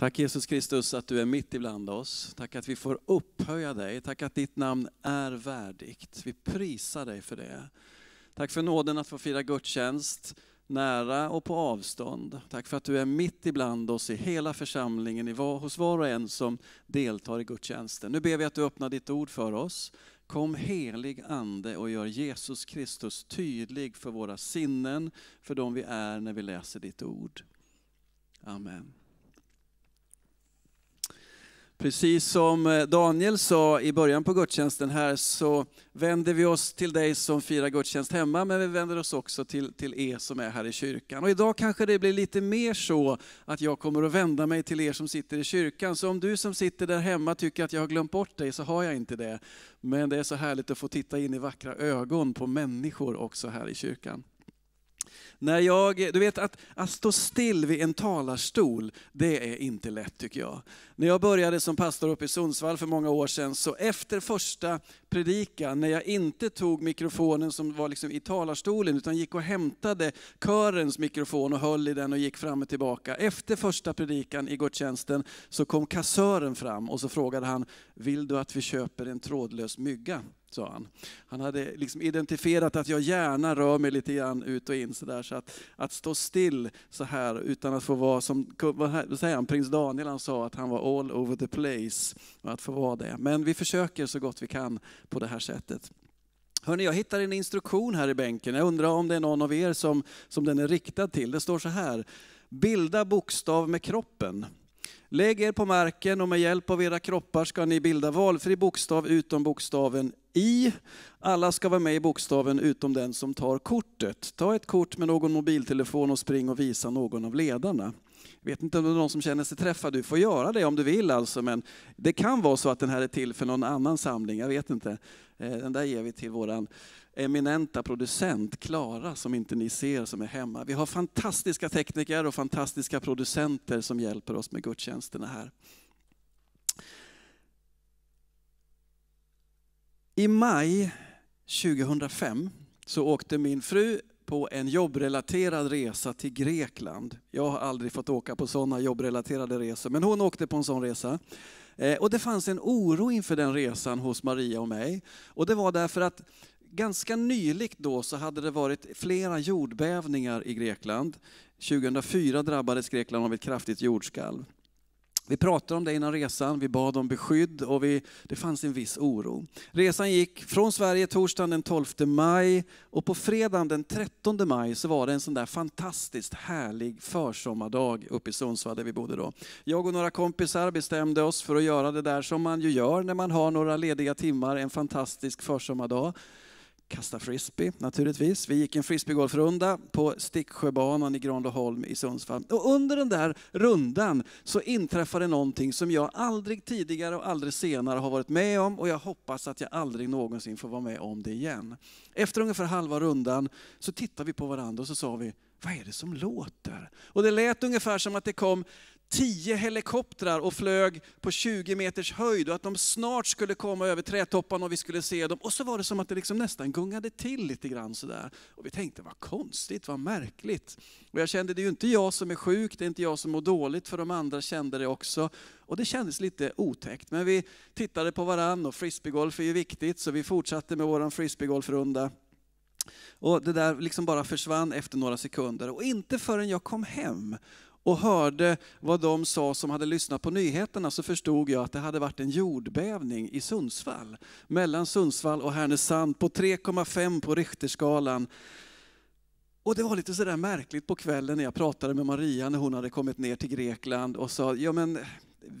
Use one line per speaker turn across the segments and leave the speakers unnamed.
Tack Jesus Kristus att du är mitt ibland oss. Tack att vi får upphöja dig. Tack att ditt namn är värdigt. Vi prisar dig för det. Tack för nåden att få fira gudstjänst nära och på avstånd. Tack för att du är mitt ibland oss i hela församlingen, hos var och en som deltar i gudstjänsten. Nu ber vi att du öppnar ditt ord för oss. Kom helig Ande och gör Jesus Kristus tydlig för våra sinnen, för de vi är när vi läser ditt ord. Amen. Precis som eh, Daniel sa i början på gudstjänsten här så vänder vi oss till dig som firar gudstjänst hemma, men vi vänder oss också till, till er som är här i kyrkan. Och idag kanske det blir lite mer så att jag kommer att vända mig till er som sitter i kyrkan. Så om du som sitter där hemma tycker att jag har glömt bort dig så har jag inte det. Men det är så härligt att få titta in i vackra ögon på människor också här i kyrkan. När jag, du vet att, att stå still vid en talarstol, det är inte lätt tycker jag. När jag började som pastor uppe i Sundsvall för många år sedan, så efter första predikan, när jag inte tog mikrofonen som var liksom i talarstolen, utan gick och hämtade körens mikrofon och höll i den och gick fram och tillbaka. Efter första predikan i gudstjänsten så kom kassören fram och så frågade han, vill du att vi köper en trådlös mygga? sa han. Han hade liksom identifierat att jag gärna rör mig lite grann ut och in sådär. Så att, att stå still så här utan att få vara som, vad säger han, prins Daniel han sa att han var all over the place. Och att få vara det. Men vi försöker så gott vi kan på det här sättet. Hörrni, jag hittar en instruktion här i bänken. Jag undrar om det är någon av er som, som den är riktad till. Det står så här, bilda bokstav med kroppen. Lägg er på marken och med hjälp av era kroppar ska ni bilda valfri bokstav utom bokstaven I. Alla ska vara med i bokstaven utom den som tar kortet. Ta ett kort med någon mobiltelefon och spring och visa någon av ledarna. Jag vet inte om det är någon som känner sig träffad. Du får göra det om du vill alltså, men det kan vara så att den här är till för någon annan samling, jag vet inte. Eh, den där ger vi till vår eminenta producent Klara som inte ni ser som är hemma. Vi har fantastiska tekniker och fantastiska producenter som hjälper oss med gudstjänsterna här. I maj 2005 så åkte min fru på en jobbrelaterad resa till Grekland. Jag har aldrig fått åka på sådana jobbrelaterade resor, men hon åkte på en sån resa. Eh, och det fanns en oro inför den resan hos Maria och mig. Och det var därför att ganska nyligt då så hade det varit flera jordbävningar i Grekland. 2004 drabbades Grekland av ett kraftigt jordskalv. Vi pratade om det innan resan, vi bad om beskydd och vi, det fanns en viss oro. Resan gick från Sverige torsdagen den 12 maj och på fredagen den 13 maj så var det en sån där fantastiskt härlig försommardag uppe i Sundsvall där vi bodde då. Jag och några kompisar bestämde oss för att göra det där som man ju gör när man har några lediga timmar en fantastisk försommardag kasta frisbee naturligtvis. Vi gick en frisbeegolfrunda på Sticksjöbanan i Granlöholm i Sundsvall. Och under den där rundan så inträffade någonting som jag aldrig tidigare och aldrig senare har varit med om och jag hoppas att jag aldrig någonsin får vara med om det igen. Efter ungefär halva rundan så tittade vi på varandra och så sa vi, vad är det som låter? Och det lät ungefär som att det kom tio helikoptrar och flög på 20 meters höjd och att de snart skulle komma över trädtopparna och vi skulle se dem. Och så var det som att det liksom nästan gungade till lite grann sådär. Och vi tänkte vad konstigt, vad märkligt. Och jag kände det är ju inte jag som är sjuk, det är inte jag som mår dåligt för de andra kände det också. Och det kändes lite otäckt. Men vi tittade på varann och frisbeegolf är ju viktigt så vi fortsatte med vår frisbeegolfrunda. Och det där liksom bara försvann efter några sekunder. Och inte förrän jag kom hem och hörde vad de sa som hade lyssnat på nyheterna så förstod jag att det hade varit en jordbävning i Sundsvall. Mellan Sundsvall och Härnösand på 3,5 på Richterskalan. Och det var lite sådär märkligt på kvällen när jag pratade med Maria när hon hade kommit ner till Grekland och sa, ja men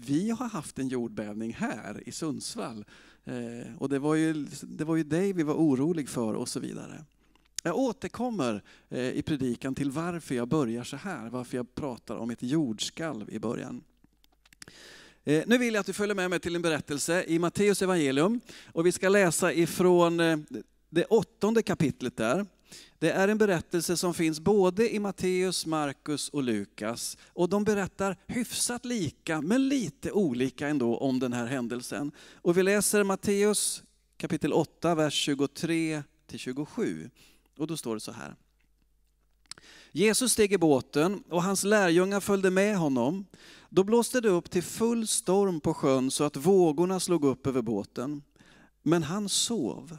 vi har haft en jordbävning här i Sundsvall. Eh, och det var, ju, det var ju dig vi var orolig för och så vidare. Jag återkommer eh, i predikan till varför jag börjar så här, varför jag pratar om ett jordskalv i början. Eh, nu vill jag att du följer med mig till en berättelse i Matteus evangelium och vi ska läsa ifrån eh, det åttonde kapitlet där. Det är en berättelse som finns både i Matteus, Markus och Lukas. Och de berättar hyfsat lika, men lite olika ändå om den här händelsen. Och vi läser Matteus kapitel 8, vers 23 till 27. Och då står det så här. Jesus steg i båten och hans lärjungar följde med honom. Då blåste det upp till full storm på sjön så att vågorna slog upp över båten. Men han sov.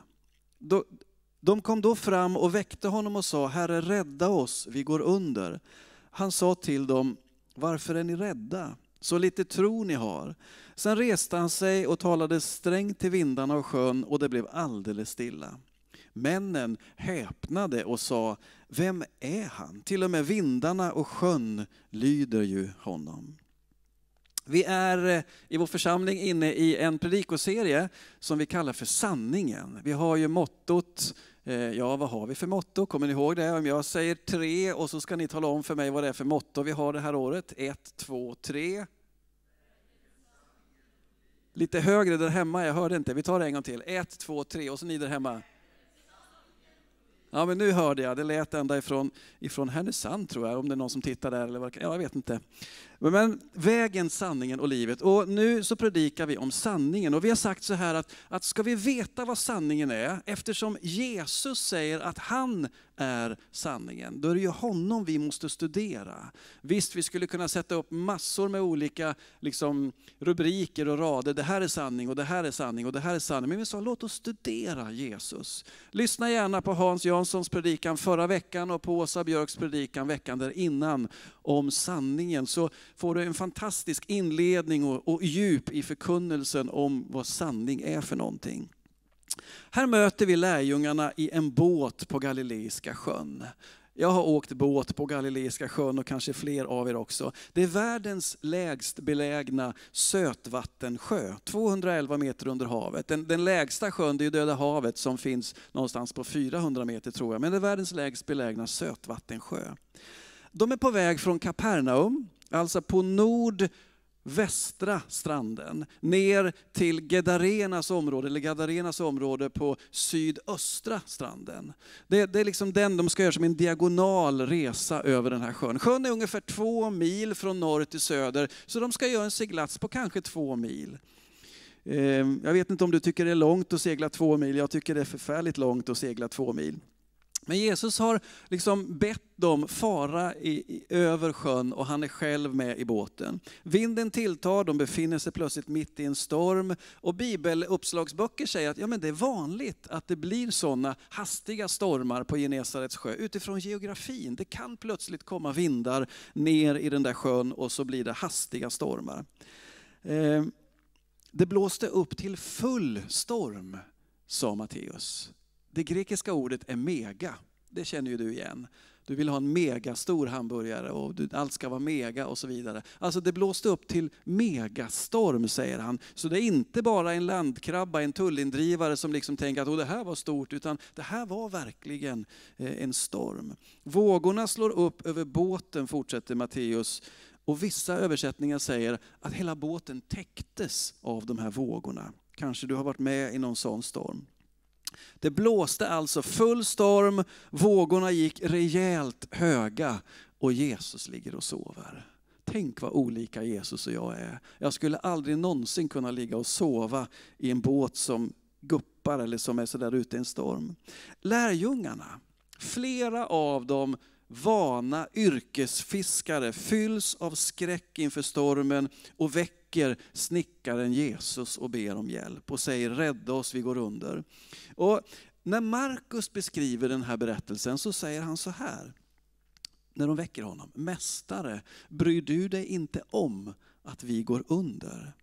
De kom då fram och väckte honom och sa, Herre rädda oss, vi går under. Han sa till dem, varför är ni rädda? Så lite tro ni har. Sen reste han sig och talade strängt till vindarna och sjön och det blev alldeles stilla. Männen häpnade och sa, vem är han? Till och med vindarna och sjön lyder ju honom. Vi är eh, i vår församling inne i en predikoserie som vi kallar för sanningen. Vi har ju mottot eh, Ja, vad har vi för motto? Kommer ni ihåg det? Om jag säger tre och så ska ni tala om för mig vad det är för motto vi har det här året. Ett, två, tre. Lite högre där hemma, jag hörde inte. Vi tar det en gång till. Ett, två, tre och så ni där hemma. Ja, men nu hörde jag, det lät ända ifrån, ifrån Härnösand tror jag, om det är någon som tittar där. Eller, ja, jag vet inte. Men vägen, sanningen och livet. Och nu så predikar vi om sanningen. Och vi har sagt så här att, att ska vi veta vad sanningen är, eftersom Jesus säger att han är sanningen, då är det ju honom vi måste studera. Visst, vi skulle kunna sätta upp massor med olika liksom, rubriker och rader. Det här är sanning och det här är sanning och det här är sanning. Men vi sa låt oss studera Jesus. Lyssna gärna på Hans Janssons predikan förra veckan och på Åsa Björks predikan veckan där innan om sanningen. Så får du en fantastisk inledning och, och djup i förkunnelsen om vad sanning är för någonting. Här möter vi lärjungarna i en båt på Galileiska sjön. Jag har åkt båt på Galileiska sjön och kanske fler av er också. Det är världens lägst belägna sötvattensjö, 211 meter under havet. Den, den lägsta sjön det är Döda havet som finns någonstans på 400 meter tror jag, men det är världens lägst belägna sötvattensjö. De är på väg från Kapernaum, Alltså på nordvästra stranden, ner till Gedarenas område, eller Gadarenas område på sydöstra stranden. Det, det är liksom den de ska göra som en diagonal resa över den här sjön. Sjön är ungefär två mil från norr till söder, så de ska göra en seglats på kanske två mil. Ehm, jag vet inte om du tycker det är långt att segla två mil, jag tycker det är förfärligt långt att segla två mil. Men Jesus har liksom bett dem fara i, i, över sjön och han är själv med i båten. Vinden tilltar, de befinner sig plötsligt mitt i en storm och bibeluppslagsböcker säger att ja, men det är vanligt att det blir sådana hastiga stormar på Genesarets sjö utifrån geografin. Det kan plötsligt komma vindar ner i den där sjön och så blir det hastiga stormar. Eh, det blåste upp till full storm, sa Matteus. Det grekiska ordet är mega. Det känner ju du igen. Du vill ha en megastor hamburgare och allt ska vara mega och så vidare. Alltså det blåste upp till megastorm säger han. Så det är inte bara en landkrabba, en tullindrivare som liksom tänker att oh, det här var stort, utan det här var verkligen eh, en storm. Vågorna slår upp över båten fortsätter Matteus. Och vissa översättningar säger att hela båten täcktes av de här vågorna. Kanske du har varit med i någon sån storm. Det blåste alltså full storm, vågorna gick rejält höga och Jesus ligger och sover. Tänk vad olika Jesus och jag är. Jag skulle aldrig någonsin kunna ligga och sova i en båt som guppar eller som är sådär ute i en storm. Lärjungarna, flera av dem vana yrkesfiskare fylls av skräck inför stormen och väcker snickaren Jesus och ber om hjälp och säger rädda oss, vi går under. Och när Markus beskriver den här berättelsen så säger han så här, när de väcker honom. Mästare, bryr du dig inte om att vi går under?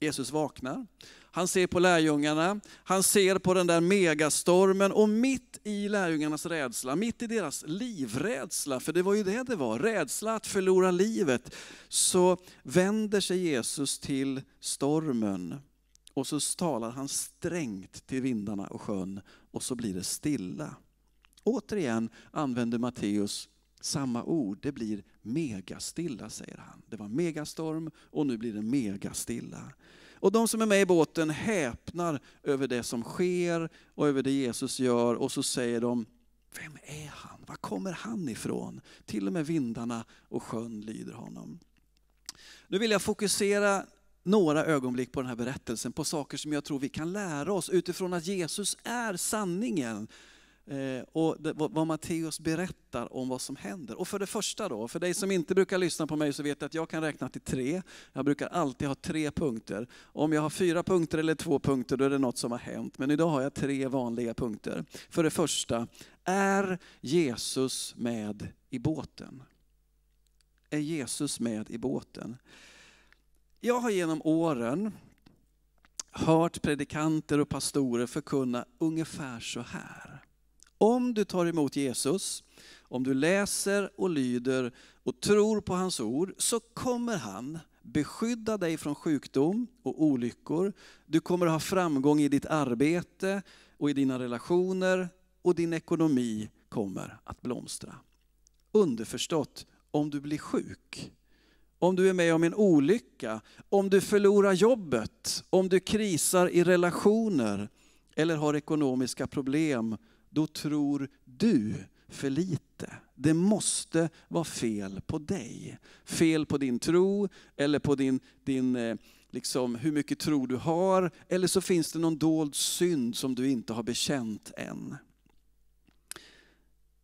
Jesus vaknar, han ser på lärjungarna, han ser på den där megastormen och mitt i lärjungarnas rädsla, mitt i deras livrädsla, för det var ju det det var, rädsla att förlora livet, så vänder sig Jesus till stormen och så talar han strängt till vindarna och sjön och så blir det stilla. Återigen använder Matteus samma ord, det blir megastilla säger han. Det var megastorm och nu blir det megastilla. Och de som är med i båten häpnar över det som sker och över det Jesus gör och så säger de, vem är han? Var kommer han ifrån? Till och med vindarna och sjön lyder honom. Nu vill jag fokusera några ögonblick på den här berättelsen, på saker som jag tror vi kan lära oss utifrån att Jesus är sanningen. Eh, och vad Matteus berättar om vad som händer. Och för det första då, för dig som inte brukar lyssna på mig så vet jag att jag kan räkna till tre. Jag brukar alltid ha tre punkter. Om jag har fyra punkter eller två punkter då är det något som har hänt. Men idag har jag tre vanliga punkter. För det första, är Jesus med i båten? Är Jesus med i båten? Jag har genom åren hört predikanter och pastorer förkunna ungefär så här. Om du tar emot Jesus, om du läser och lyder och tror på hans ord så kommer han beskydda dig från sjukdom och olyckor. Du kommer ha framgång i ditt arbete och i dina relationer och din ekonomi kommer att blomstra. Underförstått, om du blir sjuk, om du är med om en olycka, om du förlorar jobbet, om du krisar i relationer eller har ekonomiska problem då tror du för lite. Det måste vara fel på dig. Fel på din tro eller på din, din eh, liksom, hur mycket tro du har. Eller så finns det någon dold synd som du inte har bekänt än.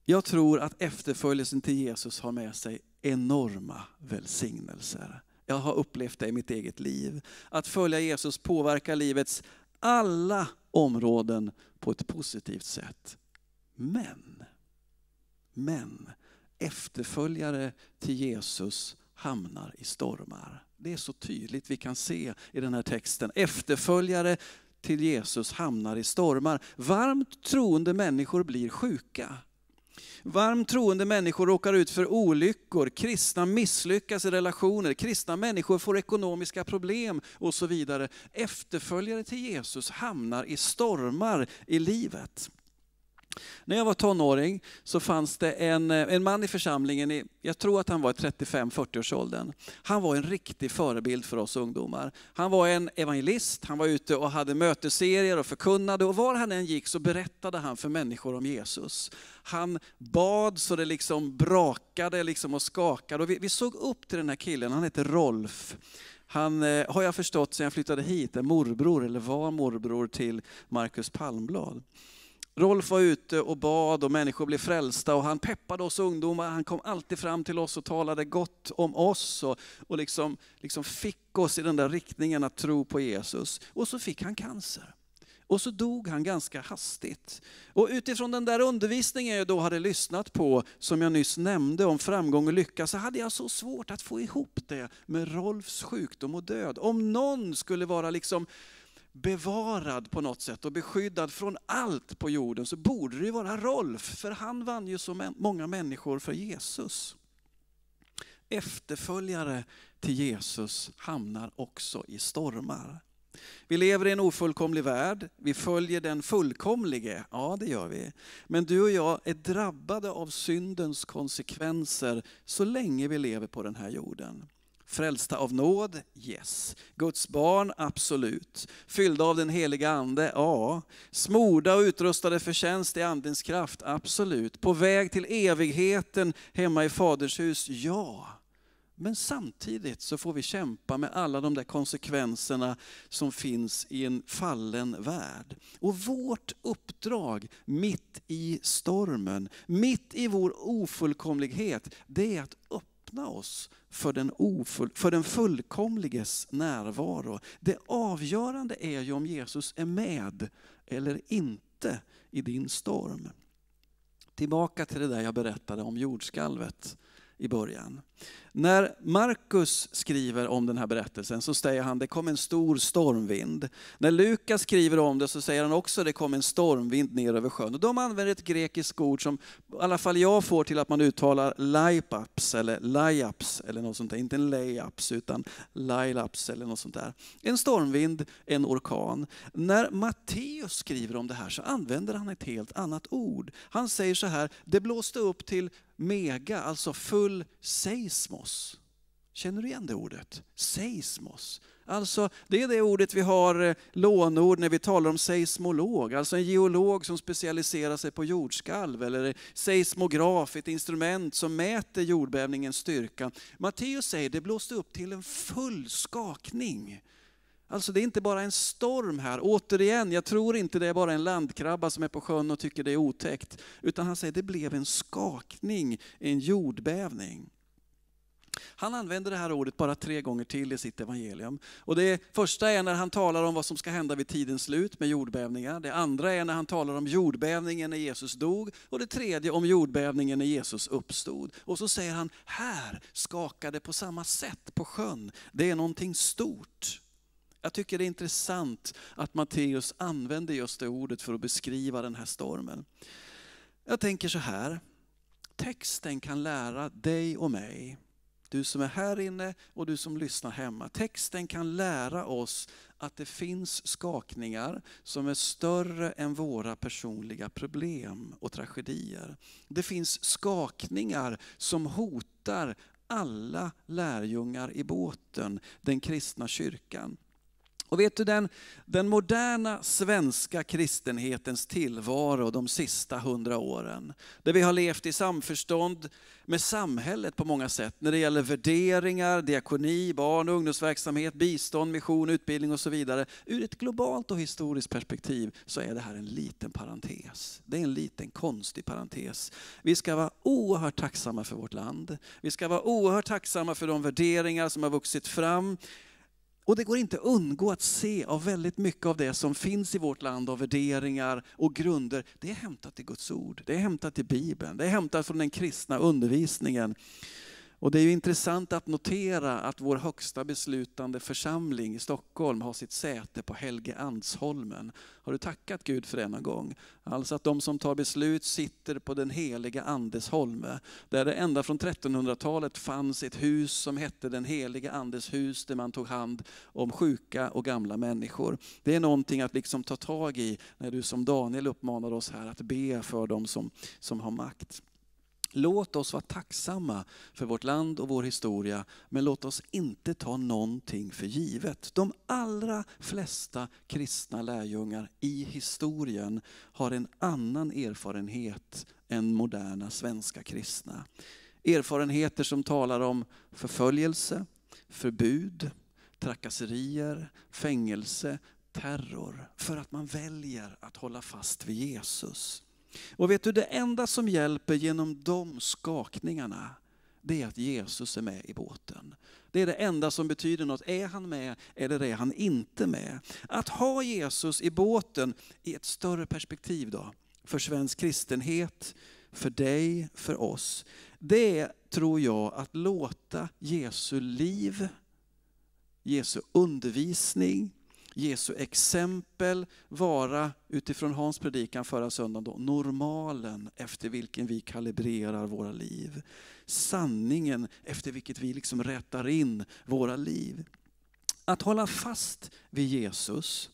Jag tror att efterföljelsen till Jesus har med sig enorma välsignelser. Jag har upplevt det i mitt eget liv. Att följa Jesus påverkar livets alla områden på ett positivt sätt. Men, men efterföljare till Jesus hamnar i stormar. Det är så tydligt vi kan se i den här texten. Efterföljare till Jesus hamnar i stormar. Varmt troende människor blir sjuka. Varmt troende människor råkar ut för olyckor, kristna misslyckas i relationer, kristna människor får ekonomiska problem och så vidare. Efterföljare till Jesus hamnar i stormar i livet. När jag var tonåring så fanns det en, eh, en man i församlingen, i, jag tror att han var i 35-40 års åldern. Han var en riktig förebild för oss ungdomar. Han var en evangelist, han var ute och hade mötesserier och förkunnade och var han än gick så berättade han för människor om Jesus. Han bad så det liksom brakade liksom och skakade och vi, vi såg upp till den här killen, han hette Rolf. Han eh, har jag förstått sedan jag flyttade hit, är morbror eller var morbror till Marcus Palmblad. Rolf var ute och bad och människor blev frälsta och han peppade oss ungdomar. Han kom alltid fram till oss och talade gott om oss och, och liksom, liksom fick oss i den där riktningen att tro på Jesus. Och så fick han cancer. Och så dog han ganska hastigt. Och utifrån den där undervisningen jag då hade lyssnat på, som jag nyss nämnde om framgång och lycka, så hade jag så svårt att få ihop det med Rolfs sjukdom och död. Om någon skulle vara liksom bevarad på något sätt och beskyddad från allt på jorden så borde det vara Rolf, för han vann ju så många människor för Jesus. Efterföljare till Jesus hamnar också i stormar. Vi lever i en ofullkomlig värld, vi följer den fullkomlige, ja det gör vi. Men du och jag är drabbade av syndens konsekvenser så länge vi lever på den här jorden. Frälsta av nåd? Yes. Guds barn? Absolut. Fyllda av den heliga ande? Ja. Smorda och utrustade för tjänst i andens kraft? Absolut. På väg till evigheten hemma i Faderns hus? Ja. Men samtidigt så får vi kämpa med alla de där konsekvenserna som finns i en fallen värld. Och vårt uppdrag mitt i stormen, mitt i vår ofullkomlighet, det är att upp öppna oss för den, ofull, för den fullkomliges närvaro. Det avgörande är ju om Jesus är med eller inte i din storm. Tillbaka till det där jag berättade om jordskalvet i början. När Markus skriver om den här berättelsen så säger han det kom en stor stormvind. När Lukas skriver om det så säger han också det kom en stormvind ner över sjön. Och de använder ett grekiskt ord som i alla fall jag får till att man uttalar laipaps eller laiaps eller något sånt där. Inte en laiaps utan lailaps eller något sånt där. En stormvind, en orkan. När Matteus skriver om det här så använder han ett helt annat ord. Han säger så här, det blåste upp till mega, alltså full seismos. Känner du igen det ordet? Seismos. Alltså, det är det ordet vi har eh, lånord när vi talar om seismolog, alltså en geolog som specialiserar sig på jordskalv, eller seismograf, ett instrument som mäter jordbävningens styrka. Matteus säger det blåste upp till en full skakning. Alltså det är inte bara en storm här. Återigen, jag tror inte det är bara en landkrabba som är på sjön och tycker det är otäckt. Utan han säger det blev en skakning, en jordbävning. Han använder det här ordet bara tre gånger till i sitt evangelium. Och det första är när han talar om vad som ska hända vid tidens slut med jordbävningar. Det andra är när han talar om jordbävningen när Jesus dog. Och det tredje om jordbävningen när Jesus uppstod. Och så säger han, här skakade på samma sätt på sjön. Det är någonting stort. Jag tycker det är intressant att Matteus använder just det ordet för att beskriva den här stormen. Jag tänker så här, texten kan lära dig och mig, du som är här inne och du som lyssnar hemma. Texten kan lära oss att det finns skakningar som är större än våra personliga problem och tragedier. Det finns skakningar som hotar alla lärjungar i båten, den kristna kyrkan. Och vet du den, den moderna svenska kristenhetens tillvaro de sista hundra åren, där vi har levt i samförstånd med samhället på många sätt, när det gäller värderingar, diakoni, barn och ungdomsverksamhet, bistånd, mission, utbildning och så vidare. Ur ett globalt och historiskt perspektiv så är det här en liten parentes. Det är en liten konstig parentes. Vi ska vara oerhört tacksamma för vårt land. Vi ska vara oerhört tacksamma för de värderingar som har vuxit fram och det går inte att undgå att se av väldigt mycket av det som finns i vårt land av värderingar och grunder, det är hämtat i Guds ord, det är hämtat i Bibeln, det är hämtat från den kristna undervisningen. Och det är ju intressant att notera att vår högsta beslutande församling i Stockholm har sitt säte på Helgeandsholmen. Har du tackat Gud för det någon gång? Alltså att de som tar beslut sitter på den heliga Andesholme. Där det ända från 1300-talet fanns ett hus som hette den heliga Andes hus där man tog hand om sjuka och gamla människor. Det är någonting att liksom ta tag i när du som Daniel uppmanar oss här att be för de som, som har makt. Låt oss vara tacksamma för vårt land och vår historia, men låt oss inte ta någonting för givet. De allra flesta kristna lärjungar i historien har en annan erfarenhet än moderna svenska kristna. Erfarenheter som talar om förföljelse, förbud, trakasserier, fängelse, terror. För att man väljer att hålla fast vid Jesus. Och vet du, det enda som hjälper genom de skakningarna, det är att Jesus är med i båten. Det är det enda som betyder något. Är han med eller är han inte med? Att ha Jesus i båten i ett större perspektiv då, för svensk kristenhet, för dig, för oss. Det tror jag att låta Jesu liv, Jesu undervisning, Jesu exempel vara, utifrån Hans predikan förra söndagen, då, normalen efter vilken vi kalibrerar våra liv. Sanningen efter vilket vi liksom rättar in våra liv. Att hålla fast vid Jesus,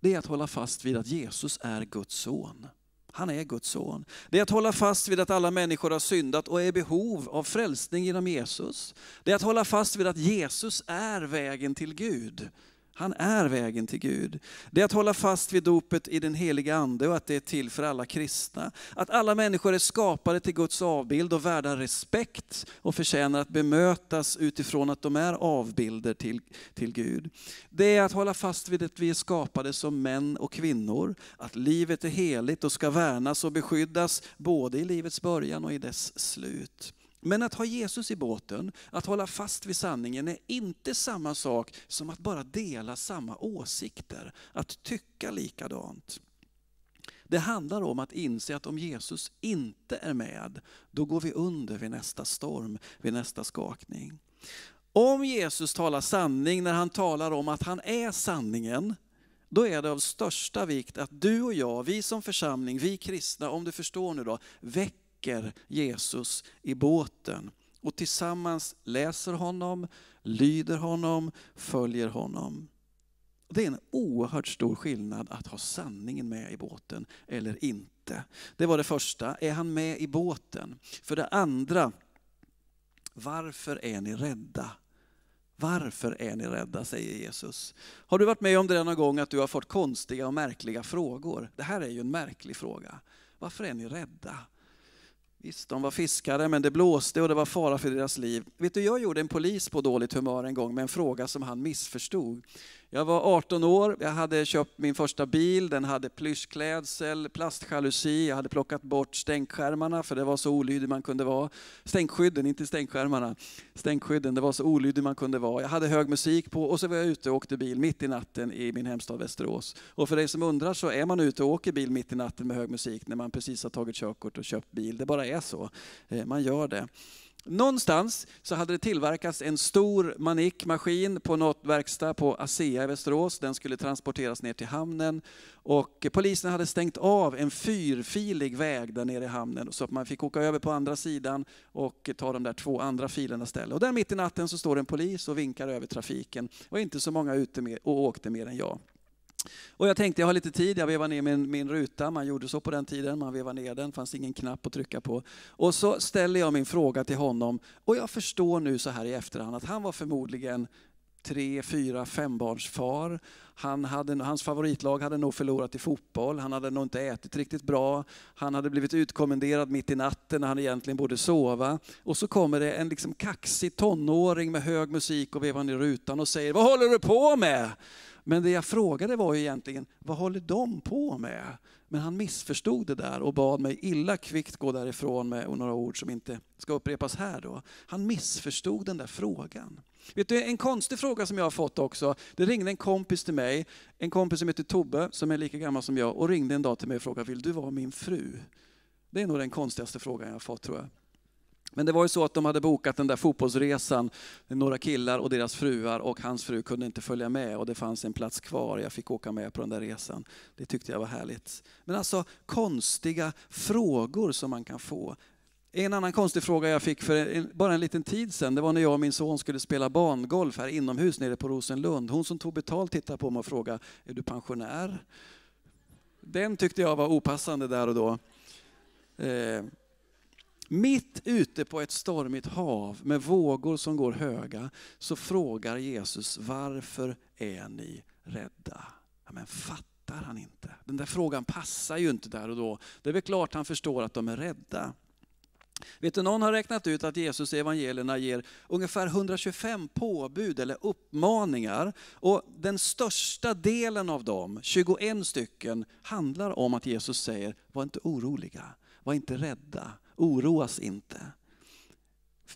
det är att hålla fast vid att Jesus är Guds son. Han är Guds son. Det är att hålla fast vid att alla människor har syndat och är i behov av frälsning genom Jesus. Det är att hålla fast vid att Jesus är vägen till Gud. Han är vägen till Gud. Det är att hålla fast vid dopet i den heliga ande och att det är till för alla kristna. Att alla människor är skapade till Guds avbild och värda respekt och förtjänar att bemötas utifrån att de är avbilder till, till Gud. Det är att hålla fast vid att vi är skapade som män och kvinnor, att livet är heligt och ska värnas och beskyddas både i livets början och i dess slut. Men att ha Jesus i båten, att hålla fast vid sanningen är inte samma sak som att bara dela samma åsikter, att tycka likadant. Det handlar om att inse att om Jesus inte är med, då går vi under vid nästa storm, vid nästa skakning. Om Jesus talar sanning när han talar om att han är sanningen, då är det av största vikt att du och jag, vi som församling, vi kristna, om du förstår nu då, väcker väcker Jesus i båten. Och tillsammans läser honom, lyder honom, följer honom. Det är en oerhört stor skillnad att ha sanningen med i båten eller inte. Det var det första. Är han med i båten? För det andra, varför är ni rädda? Varför är ni rädda, säger Jesus. Har du varit med om det någon gång att du har fått konstiga och märkliga frågor? Det här är ju en märklig fråga. Varför är ni rädda? Visst, de var fiskare, men det blåste och det var fara för deras liv. Vet du, jag gjorde en polis på dåligt humör en gång med en fråga som han missförstod. Jag var 18 år, jag hade köpt min första bil, den hade plyschklädsel, plastjalusi, jag hade plockat bort stänkskärmarna för det var så olydig man kunde vara. Stänkskydden, inte stänkskärmarna. Stänkskydden, det var så olydig man kunde vara. Jag hade hög musik på och så var jag ute och åkte bil mitt i natten i min hemstad Västerås. Och för dig som undrar så är man ute och åker bil mitt i natten med hög musik när man precis har tagit körkort och köpt bil. Det bara är så. Eh, man gör det. Någonstans så hade det tillverkats en stor manikmaskin på något verkstad på ASEA i Västerås. Den skulle transporteras ner till hamnen och polisen hade stängt av en fyrfilig väg där nere i hamnen så att man fick åka över på andra sidan och ta de där två andra filerna istället. Och där mitt i natten så står en polis och vinkar över trafiken och inte så många ute med, och åkte mer än jag. Och jag tänkte jag har lite tid, jag vevar ner min, min ruta, man gjorde så på den tiden, man vevar ner den, fanns ingen knapp att trycka på. Och så ställer jag min fråga till honom och jag förstår nu så här i efterhand att han var förmodligen tre, fyra, fembarnsfar. Han hans favoritlag hade nog förlorat i fotboll, han hade nog inte ätit riktigt bra, han hade blivit utkommenderad mitt i natten när han egentligen borde sova. Och så kommer det en liksom kaxig tonåring med hög musik och vevar ner rutan och säger ”Vad håller du på med?” Men det jag frågade var ju egentligen ”Vad håller de på med?” Men han missförstod det där och bad mig illa kvickt gå därifrån med några ord som inte ska upprepas här. Då. Han missförstod den där frågan. Vet du, en konstig fråga som jag har fått också. Det ringde en kompis till mig, en kompis som heter Tobbe, som är lika gammal som jag, och ringde en dag till mig och frågade, vill du vara min fru? Det är nog den konstigaste frågan jag har fått tror jag. Men det var ju så att de hade bokat den där fotbollsresan, några killar och deras fruar och hans fru kunde inte följa med och det fanns en plats kvar. Jag fick åka med på den där resan. Det tyckte jag var härligt. Men alltså konstiga frågor som man kan få. En annan konstig fråga jag fick för en, bara en liten tid sedan, det var när jag och min son skulle spela bangolf här inomhus nere på Rosenlund. Hon som tog betalt tittade på mig och frågade, är du pensionär? Den tyckte jag var opassande där och då. Eh, mitt ute på ett stormigt hav med vågor som går höga så frågar Jesus, varför är ni rädda? Ja, men fattar han inte? Den där frågan passar ju inte där och då. Det är väl klart han förstår att de är rädda. Vet du, någon har räknat ut att Jesus evangelierna ger ungefär 125 påbud eller uppmaningar. Och den största delen av dem, 21 stycken, handlar om att Jesus säger, var inte oroliga, var inte rädda, oroas inte.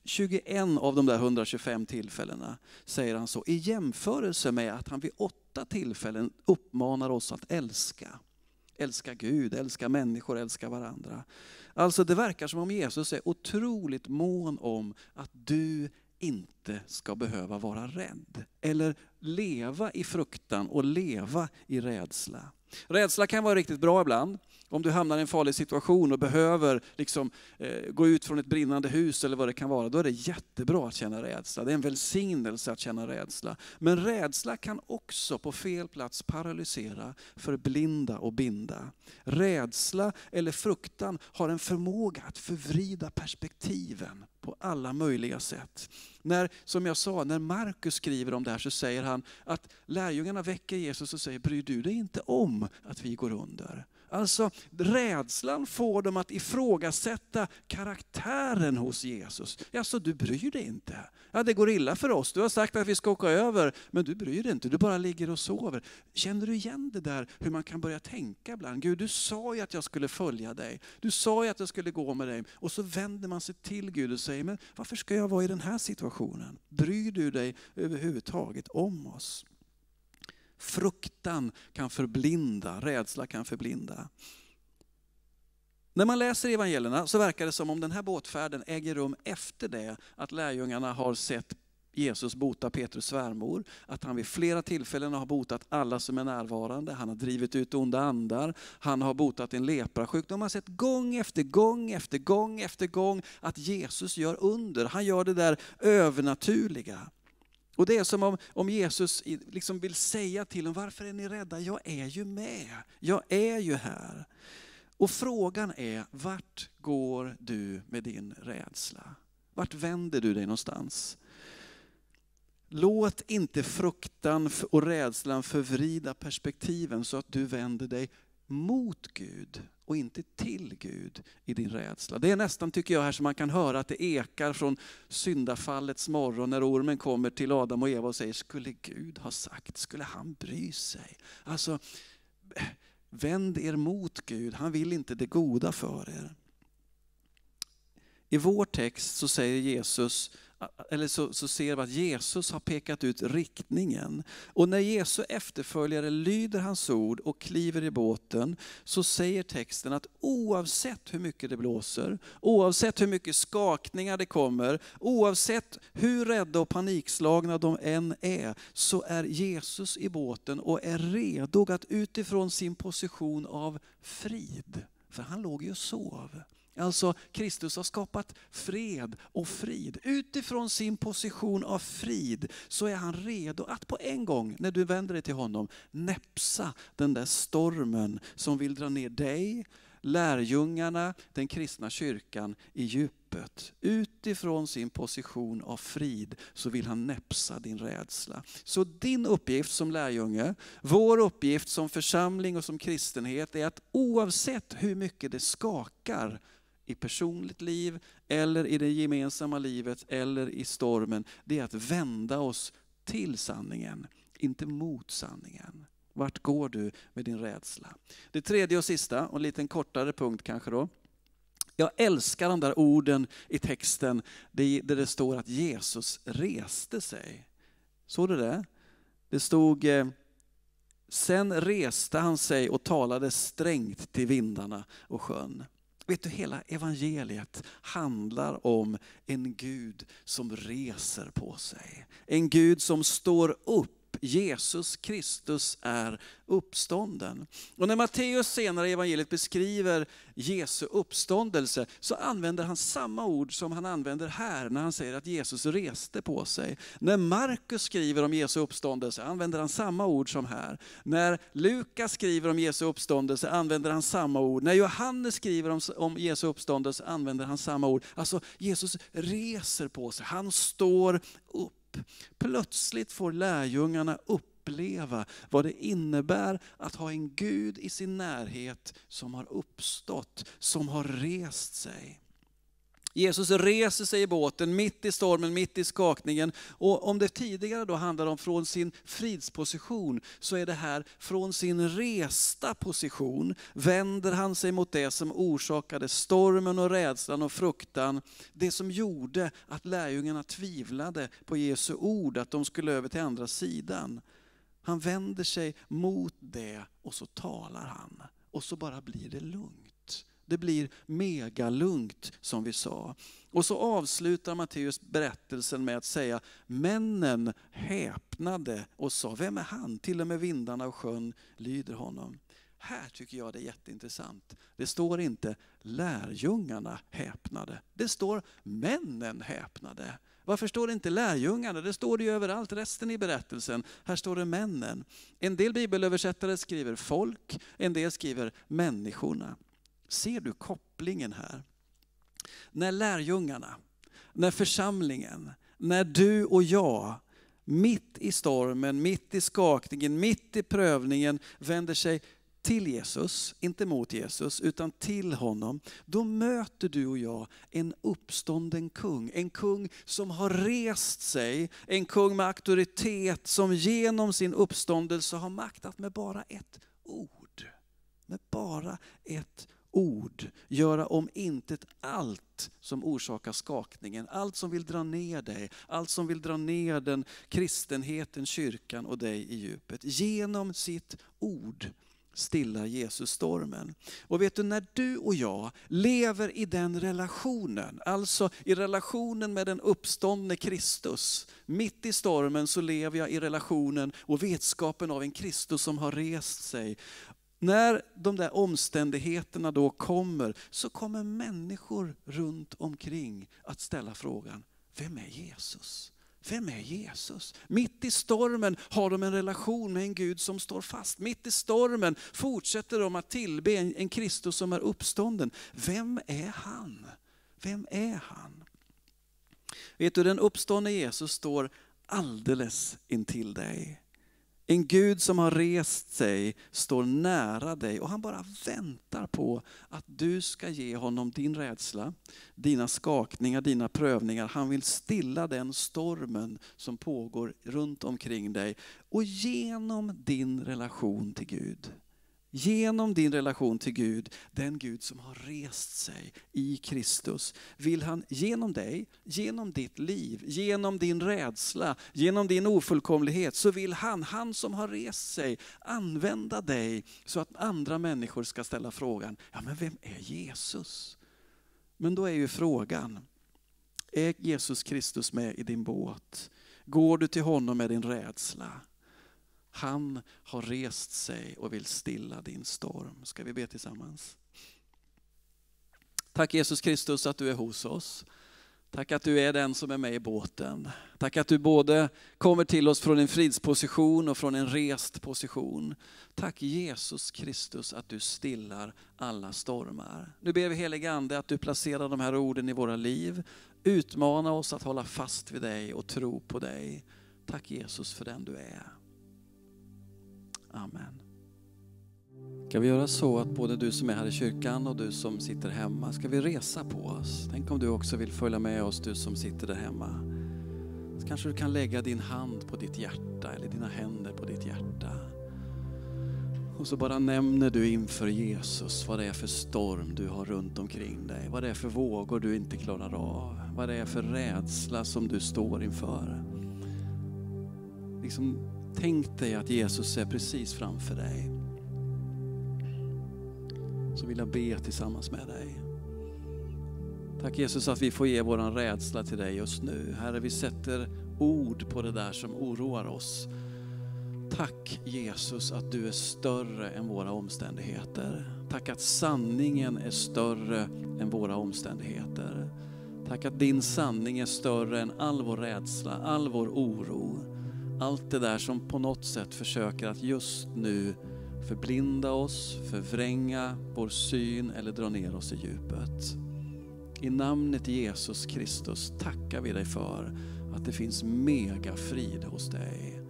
21 av de där 125 tillfällena säger han så, i jämförelse med att han vid åtta tillfällen uppmanar oss att älska. Älska Gud, älska människor, älska varandra. Alltså det verkar som om Jesus är otroligt mån om att du inte ska behöva vara rädd. Eller leva i fruktan och leva i rädsla. Rädsla kan vara riktigt bra ibland. Om du hamnar i en farlig situation och behöver liksom, eh, gå ut från ett brinnande hus eller vad det kan vara, då är det jättebra att känna rädsla. Det är en välsignelse att känna rädsla. Men rädsla kan också på fel plats paralysera, förblinda och binda. Rädsla eller fruktan har en förmåga att förvrida perspektiven på alla möjliga sätt. När, som jag sa, när Markus skriver om det här så säger han att lärjungarna väcker Jesus och säger, bryr du dig inte om att vi går under? Alltså rädslan får dem att ifrågasätta karaktären hos Jesus. Alltså du bryr dig inte? Ja, det går illa för oss, du har sagt att vi ska åka över, men du bryr dig inte, du bara ligger och sover. Känner du igen det där hur man kan börja tänka ibland? Gud, du sa ju att jag skulle följa dig, du sa ju att jag skulle gå med dig. Och så vänder man sig till Gud och säger, men varför ska jag vara i den här situationen? Bryr du dig överhuvudtaget om oss? Fruktan kan förblinda, rädsla kan förblinda. När man läser evangelierna så verkar det som om den här båtfärden äger rum efter det att lärjungarna har sett Jesus bota Petrus svärmor, att han vid flera tillfällen har botat alla som är närvarande, han har drivit ut onda andar, han har botat en leprasjuk. De har sett gång efter gång efter gång efter gång att Jesus gör under, han gör det där övernaturliga. Och det är som om, om Jesus liksom vill säga till dem, varför är ni rädda? Jag är ju med, jag är ju här. Och frågan är, vart går du med din rädsla? Vart vänder du dig någonstans? Låt inte fruktan och rädslan förvrida perspektiven så att du vänder dig mot Gud och inte till Gud i din rädsla. Det är nästan, tycker jag, här som man kan höra att det ekar från syndafallets morgon när ormen kommer till Adam och Eva och säger, skulle Gud ha sagt, skulle han bry sig? Alltså, vänd er mot Gud, han vill inte det goda för er. I vår text så säger Jesus, eller så, så ser vi att Jesus har pekat ut riktningen. Och när Jesus efterföljare lyder hans ord och kliver i båten så säger texten att oavsett hur mycket det blåser, oavsett hur mycket skakningar det kommer, oavsett hur rädda och panikslagna de än är, så är Jesus i båten och är redo att utifrån sin position av frid, för han låg ju och sov Alltså Kristus har skapat fred och frid. Utifrån sin position av frid så är han redo att på en gång, när du vänder dig till honom, näpsa den där stormen som vill dra ner dig, lärjungarna, den kristna kyrkan i djupet. Utifrån sin position av frid så vill han näpsa din rädsla. Så din uppgift som lärjunge, vår uppgift som församling och som kristenhet är att oavsett hur mycket det skakar i personligt liv, eller i det gemensamma livet, eller i stormen, det är att vända oss till sanningen, inte mot sanningen. Vart går du med din rädsla? Det tredje och sista, och en liten kortare punkt kanske då. Jag älskar de där orden i texten där det står att Jesus reste sig. Såg du det? Det stod eh, Sen reste han sig och talade strängt till vindarna och sjön. Vet du, hela evangeliet handlar om en Gud som reser på sig. En Gud som står upp Jesus Kristus är uppstånden. Och när Matteus senare i evangeliet beskriver Jesu uppståndelse så använder han samma ord som han använder här när han säger att Jesus reste på sig. När Markus skriver om Jesu uppståndelse använder han samma ord som här. När Lukas skriver om Jesu uppståndelse använder han samma ord. När Johannes skriver om, Jesu uppståndelse använder han samma ord. Alltså Jesus reser på sig, han står upp. Plötsligt får lärjungarna uppleva vad det innebär att ha en Gud i sin närhet som har uppstått, som har rest sig. Jesus reser sig i båten mitt i stormen, mitt i skakningen. Och om det tidigare då handlade om från sin fridsposition, så är det här från sin resta position, vänder han sig mot det som orsakade stormen och rädslan och fruktan. Det som gjorde att lärjungarna tvivlade på Jesu ord, att de skulle över till andra sidan. Han vänder sig mot det och så talar han. Och så bara blir det lugnt. Det blir megalugnt som vi sa. Och så avslutar Matteus berättelsen med att säga, männen häpnade och sa, vem är han? Till och med vindarna och sjön lyder honom. Här tycker jag det är jätteintressant. Det står inte lärjungarna häpnade. Det står männen häpnade. Varför står det inte lärjungarna? Det står det ju överallt, resten i berättelsen. Här står det männen. En del bibelöversättare skriver folk, en del skriver människorna. Ser du kopplingen här? När lärjungarna, när församlingen, när du och jag mitt i stormen, mitt i skakningen, mitt i prövningen vänder sig till Jesus, inte mot Jesus, utan till honom. Då möter du och jag en uppstånden kung. En kung som har rest sig, en kung med auktoritet som genom sin uppståndelse har maktat med bara ett ord. Med bara ett ord ord, göra om intet allt som orsakar skakningen, allt som vill dra ner dig, allt som vill dra ner den kristenheten, kyrkan och dig i djupet. Genom sitt ord stillar Jesus stormen. Och vet du, när du och jag lever i den relationen, alltså i relationen med den uppståndne Kristus, mitt i stormen så lever jag i relationen och vetskapen av en Kristus som har rest sig när de där omständigheterna då kommer så kommer människor runt omkring att ställa frågan, vem är Jesus? Vem är Jesus? Mitt i stormen har de en relation med en Gud som står fast. Mitt i stormen fortsätter de att tillbe en Kristus som är uppstånden. Vem är han? Vem är han? Vet du, den uppståndne Jesus står alldeles intill dig. En Gud som har rest sig står nära dig och han bara väntar på att du ska ge honom din rädsla, dina skakningar, dina prövningar. Han vill stilla den stormen som pågår runt omkring dig och genom din relation till Gud Genom din relation till Gud, den Gud som har rest sig i Kristus, vill han genom dig, genom ditt liv, genom din rädsla, genom din ofullkomlighet, så vill han, han som har rest sig, använda dig så att andra människor ska ställa frågan, ja men vem är Jesus? Men då är ju frågan, är Jesus Kristus med i din båt? Går du till honom med din rädsla? Han har rest sig och vill stilla din storm. Ska vi be tillsammans? Tack Jesus Kristus att du är hos oss. Tack att du är den som är med i båten. Tack att du både kommer till oss från en fridsposition och från en rest position. Tack Jesus Kristus att du stillar alla stormar. Nu ber vi helige Ande att du placerar de här orden i våra liv. Utmana oss att hålla fast vid dig och tro på dig. Tack Jesus för den du är. Amen. Ska vi göra så att både du som är här i kyrkan och du som sitter hemma, ska vi resa på oss? Tänk om du också vill följa med oss, du som sitter där hemma. Så kanske du kan lägga din hand på ditt hjärta eller dina händer på ditt hjärta. Och så bara nämner du inför Jesus vad det är för storm du har runt omkring dig, vad det är för vågor du inte klarar av, vad det är för rädsla som du står inför. Liksom Tänk dig att Jesus är precis framför dig. Så vill jag be tillsammans med dig. Tack Jesus att vi får ge våran rädsla till dig just nu. Herre, vi sätter ord på det där som oroar oss. Tack Jesus att du är större än våra omständigheter. Tack att sanningen är större än våra omständigheter. Tack att din sanning är större än all vår rädsla, all vår oro. Allt det där som på något sätt försöker att just nu förblinda oss, förvränga vår syn eller dra ner oss i djupet. I namnet Jesus Kristus tackar vi dig för att det finns mega frid hos dig.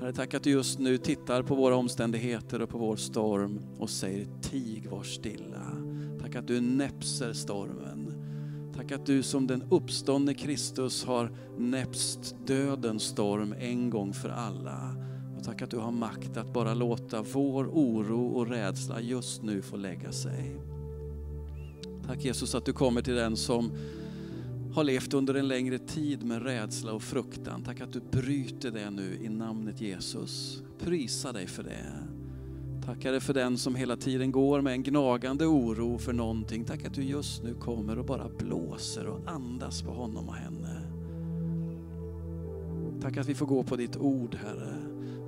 Herre, tack att du just nu tittar på våra omständigheter och på vår storm och säger tig var stilla. Tack att du näpser stormen Tack att du som den uppståndne Kristus har näpst dödens storm en gång för alla. Och tack att du har makt att bara låta vår oro och rädsla just nu få lägga sig. Tack Jesus att du kommer till den som har levt under en längre tid med rädsla och fruktan. Tack att du bryter det nu i namnet Jesus. Prisa dig för det. Tackar dig för den som hela tiden går med en gnagande oro för någonting. Tack att du just nu kommer och bara blåser och andas på honom och henne. Tack att vi får gå på ditt ord, Herre.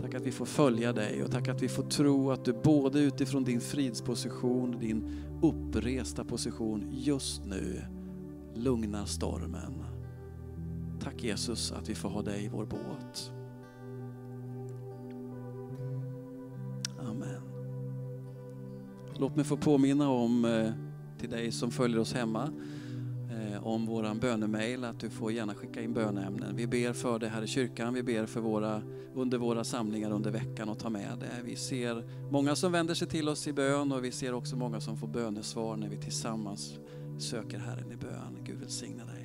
Tack att vi får följa dig och tack att vi får tro att du både utifrån din fridsposition, din uppresta position just nu lugnar stormen. Tack Jesus att vi får ha dig i vår båt. Låt mig få påminna om eh, till dig som följer oss hemma eh, om våran bönemail, att du får gärna skicka in böneämnen. Vi ber för det här i kyrkan, vi ber för våra, under våra samlingar under veckan och ta med det. Vi ser många som vänder sig till oss i bön och vi ser också många som får bönesvar när vi tillsammans söker Herren i bön. Gud välsigne dig.